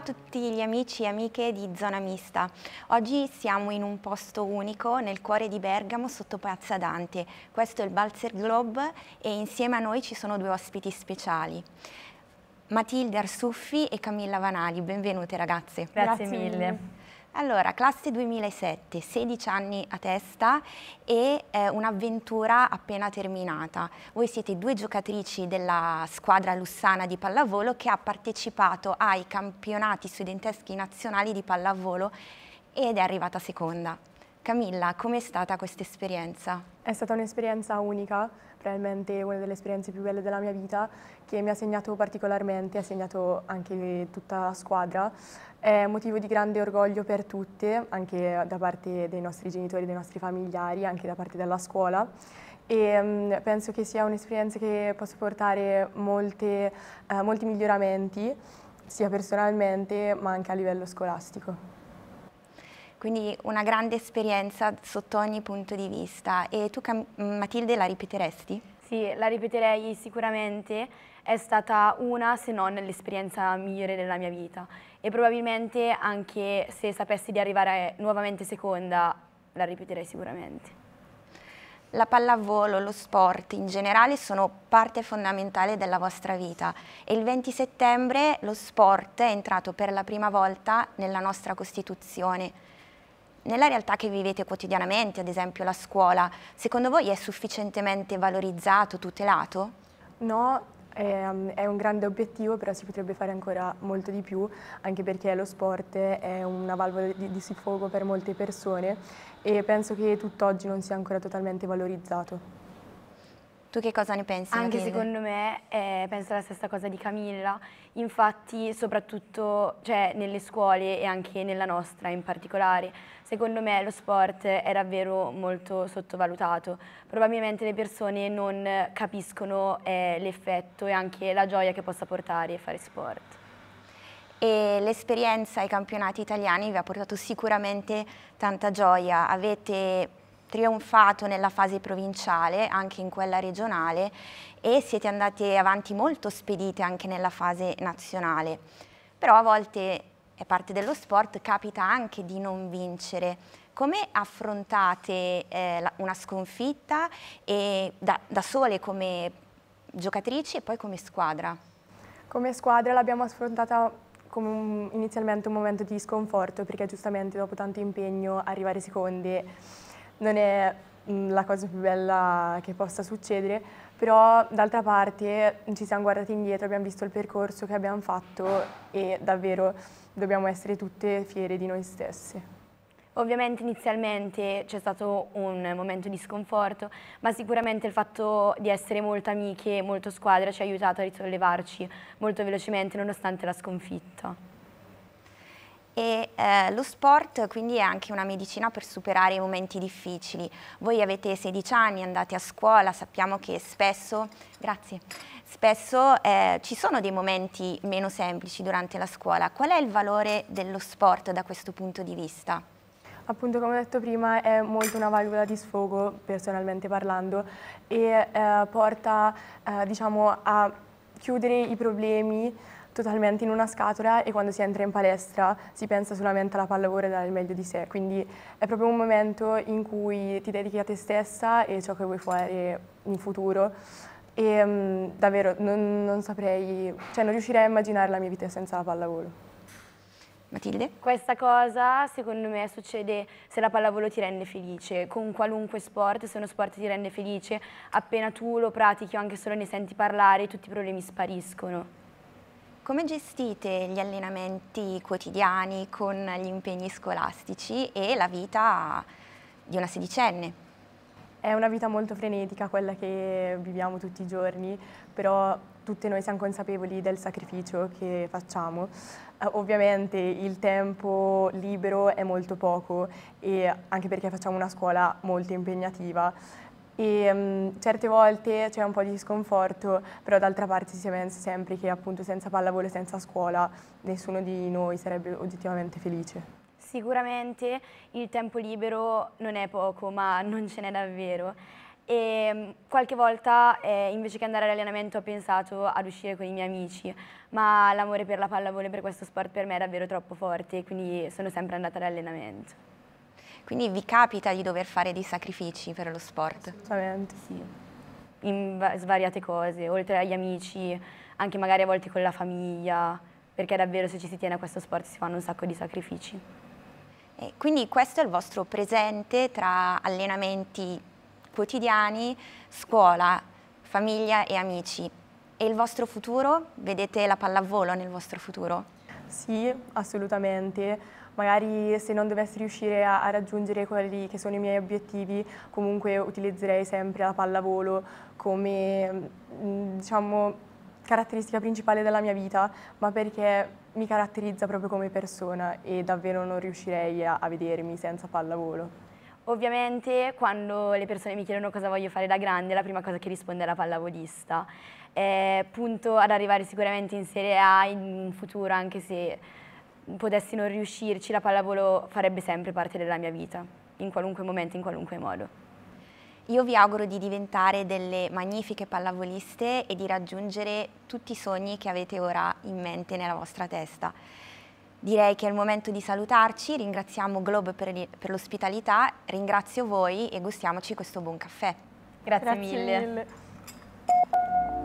Ciao a tutti gli amici e amiche di Zona Mista. Oggi siamo in un posto unico nel cuore di Bergamo sotto Piazza Dante. Questo è il Balzer Globe e insieme a noi ci sono due ospiti speciali. Matilde Arsuffi e Camilla Vanali, benvenute ragazze. Grazie, Grazie mille. Allora, classe 2007, 16 anni a testa e eh, un'avventura appena terminata. Voi siete due giocatrici della squadra lussana di pallavolo che ha partecipato ai campionati studenteschi nazionali di pallavolo ed è arrivata seconda. Camilla, com'è stata questa esperienza? È stata un'esperienza unica probabilmente una delle esperienze più belle della mia vita, che mi ha segnato particolarmente, ha segnato anche tutta la squadra. È motivo di grande orgoglio per tutte, anche da parte dei nostri genitori, dei nostri familiari, anche da parte della scuola e mm, penso che sia un'esperienza che possa portare molte, uh, molti miglioramenti sia personalmente ma anche a livello scolastico quindi una grande esperienza sotto ogni punto di vista. E tu Matilde la ripeteresti? Sì, la ripeterei sicuramente, è stata una se non l'esperienza migliore della mia vita e probabilmente anche se sapessi di arrivare nuovamente seconda la ripeterei sicuramente. La pallavolo, lo sport in generale sono parte fondamentale della vostra vita e il 20 settembre lo sport è entrato per la prima volta nella nostra Costituzione nella realtà che vivete quotidianamente, ad esempio la scuola, secondo voi è sufficientemente valorizzato, tutelato? No, ehm, è un grande obiettivo, però si potrebbe fare ancora molto di più, anche perché lo sport è una valvola di, di sfogo per molte persone e penso che tutt'oggi non sia ancora totalmente valorizzato. Tu che cosa ne pensi? Anche Matilde? secondo me eh, penso la stessa cosa di Camilla, infatti soprattutto cioè, nelle scuole e anche nella nostra in particolare, secondo me lo sport è davvero molto sottovalutato, probabilmente le persone non capiscono eh, l'effetto e anche la gioia che possa portare fare sport e l'esperienza ai campionati italiani vi ha portato sicuramente tanta gioia. Avete trionfato nella fase provinciale, anche in quella regionale e siete andate avanti molto spedite anche nella fase nazionale. Però a volte è parte dello sport, capita anche di non vincere. Come affrontate eh, la, una sconfitta da, da sole come giocatrici e poi come squadra? Come squadra l'abbiamo affrontata come un, inizialmente un momento di sconforto perché giustamente dopo tanto impegno arrivare secondi non è mm, la cosa più bella che possa succedere, però d'altra parte ci siamo guardati indietro, abbiamo visto il percorso che abbiamo fatto e davvero dobbiamo essere tutte fiere di noi stesse. Ovviamente inizialmente c'è stato un momento di sconforto, ma sicuramente il fatto di essere molto amiche, molto squadra ci ha aiutato a risollevarci molto velocemente nonostante la sconfitta e eh, lo sport quindi è anche una medicina per superare i momenti difficili. Voi avete 16 anni, andate a scuola, sappiamo che spesso, grazie, spesso eh, ci sono dei momenti meno semplici durante la scuola. Qual è il valore dello sport da questo punto di vista? Appunto come ho detto prima è molto una valvola di sfogo personalmente parlando e eh, porta eh, diciamo, a chiudere i problemi totalmente in una scatola e quando si entra in palestra si pensa solamente alla pallavolo e al meglio di sé, quindi è proprio un momento in cui ti dedichi a te stessa e ciò che vuoi fare in futuro e um, davvero non, non, saprei, cioè non riuscirei a immaginare la mia vita senza la pallavolo. Matilde? Questa cosa secondo me succede se la pallavolo ti rende felice, con qualunque sport, se uno sport ti rende felice, appena tu lo pratichi o anche solo ne senti parlare, tutti i problemi spariscono. Come gestite gli allenamenti quotidiani con gli impegni scolastici e la vita di una sedicenne? È una vita molto frenetica quella che viviamo tutti i giorni, però tutte noi siamo consapevoli del sacrificio che facciamo. Eh, ovviamente il tempo libero è molto poco e anche perché facciamo una scuola molto impegnativa e um, certe volte c'è un po' di sconforto, però d'altra parte si pensa sempre che appunto senza pallavolo, e senza scuola, nessuno di noi sarebbe oggettivamente felice. Sicuramente il tempo libero non è poco, ma non ce n'è davvero. E mm, qualche volta eh, invece che andare all'allenamento ho pensato ad uscire con i miei amici, ma l'amore per la pallavolo e per questo sport per me è davvero troppo forte, quindi sono sempre andata all'allenamento. Quindi vi capita di dover fare dei sacrifici per lo sport? Assolutamente sì, in svariate cose, oltre agli amici, anche magari a volte con la famiglia, perché davvero se ci si tiene a questo sport si fanno un sacco di sacrifici. E quindi questo è il vostro presente tra allenamenti quotidiani, scuola, famiglia e amici. E il vostro futuro? Vedete la pallavolo nel vostro futuro? Sì, assolutamente. Magari se non dovessi riuscire a, a, raggiungere quelli che sono i miei obiettivi, comunque utilizzerei sempre la pallavolo come mm, diciamo, caratteristica principale della mia vita, ma perché mi caratterizza proprio come persona e davvero non riuscirei a, a vedermi senza pallavolo. Ovviamente quando le persone mi chiedono cosa voglio fare da grande, la prima cosa che risponde è la pallavolista. Eh, punto ad arrivare sicuramente in Serie A in futuro, anche se potessi non riuscirci, la pallavolo farebbe sempre parte della mia vita, in qualunque momento, in qualunque modo. Io vi auguro di diventare delle magnifiche pallavoliste e di raggiungere tutti i sogni che avete ora in mente nella vostra testa. Direi che è il momento di salutarci, ringraziamo Globe per, l'ospitalità, ringrazio voi e gustiamoci questo buon caffè. Grazie, Grazie mille. mille.